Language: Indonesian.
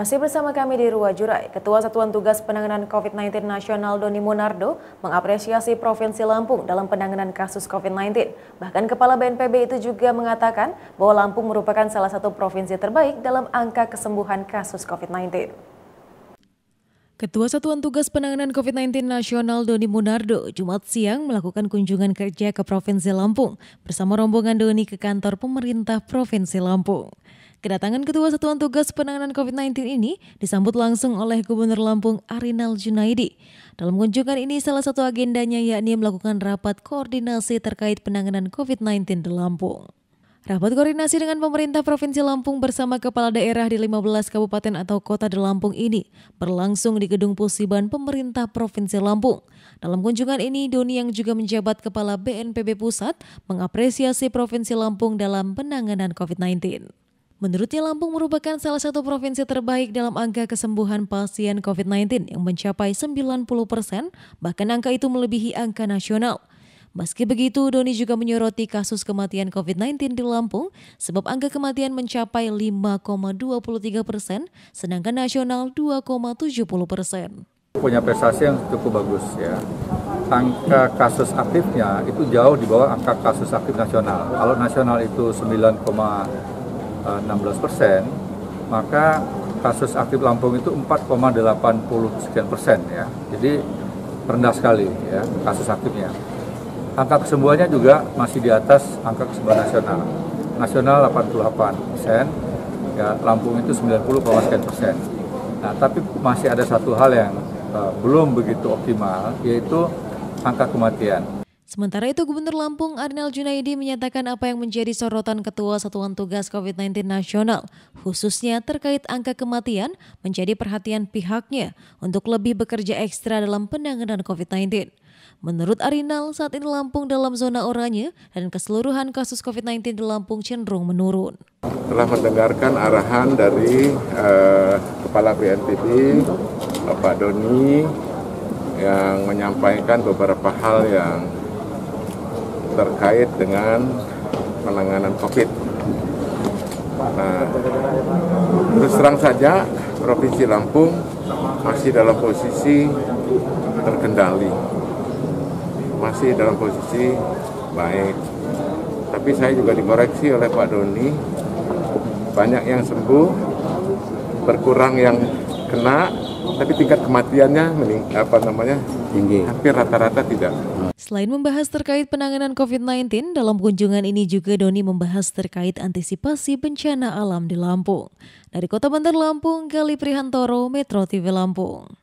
Masih bersama kami di Ruwa Jurai, Ketua Satuan Tugas Penanganan COVID-19 Nasional Doni Monardo mengapresiasi Provinsi Lampung dalam penanganan kasus COVID-19. Bahkan Kepala BNPB itu juga mengatakan bahwa Lampung merupakan salah satu provinsi terbaik dalam angka kesembuhan kasus COVID-19. Ketua Satuan Tugas Penanganan COVID-19 Nasional Doni Munardo Jumat siang melakukan kunjungan kerja ke Provinsi Lampung bersama rombongan Doni ke kantor pemerintah Provinsi Lampung. Kedatangan Ketua Satuan Tugas Penanganan COVID-19 ini disambut langsung oleh Gubernur Lampung Arinal Junaidi. Dalam kunjungan ini salah satu agendanya yakni melakukan rapat koordinasi terkait penanganan COVID-19 di Lampung. Rapat koordinasi dengan pemerintah Provinsi Lampung bersama kepala daerah di 15 kabupaten atau kota di Lampung ini berlangsung di Gedung Pusiban Pemerintah Provinsi Lampung. Dalam kunjungan ini, Doni yang juga menjabat kepala BNPB Pusat mengapresiasi Provinsi Lampung dalam penanganan COVID-19. Menurutnya Lampung merupakan salah satu provinsi terbaik dalam angka kesembuhan pasien COVID-19 yang mencapai 90 persen, bahkan angka itu melebihi angka nasional. Meski begitu, Doni juga menyoroti kasus kematian COVID-19 di Lampung sebab angka kematian mencapai 5,23 persen, sedangkan nasional 2,70 persen. Punya prestasi yang cukup bagus ya. Angka kasus aktifnya itu jauh di bawah angka kasus aktif nasional. Kalau nasional itu 9, 16 eh, persen, maka kasus aktif Lampung itu 4,80 sekian persen ya. Jadi rendah sekali ya kasus aktifnya. Angka kesembuhannya juga masih di atas angka kesembuhan nasional. Nasional 88 persen, ya Lampung itu 90, sekian persen. Nah tapi masih ada satu hal yang uh, belum begitu optimal yaitu angka kematian. Sementara itu Gubernur Lampung Arnel Junaidi menyatakan apa yang menjadi sorotan Ketua Satuan Tugas COVID-19 Nasional, khususnya terkait angka kematian, menjadi perhatian pihaknya untuk lebih bekerja ekstra dalam penanganan COVID-19. Menurut Arinal, saat ini Lampung dalam zona oranye dan keseluruhan kasus COVID-19 di Lampung cenderung menurun. Telah mendengarkan arahan dari eh, Kepala BNPB, Bapak Doni, yang menyampaikan beberapa hal yang terkait dengan penanganan COVID. Nah, terus terang saja Provinsi Lampung masih dalam posisi terkendali, masih dalam posisi baik. Tapi saya juga dikoreksi oleh Pak Doni, banyak yang sembuh, berkurang yang kena, tapi tingkat kematiannya apa namanya tinggi. Hampir rata-rata tidak Selain membahas terkait penanganan COVID-19, dalam kunjungan ini juga Doni membahas terkait antisipasi bencana alam di Lampung. Dari Kota Bandar Lampung, Gali Prihantoro, Metro TV Lampung.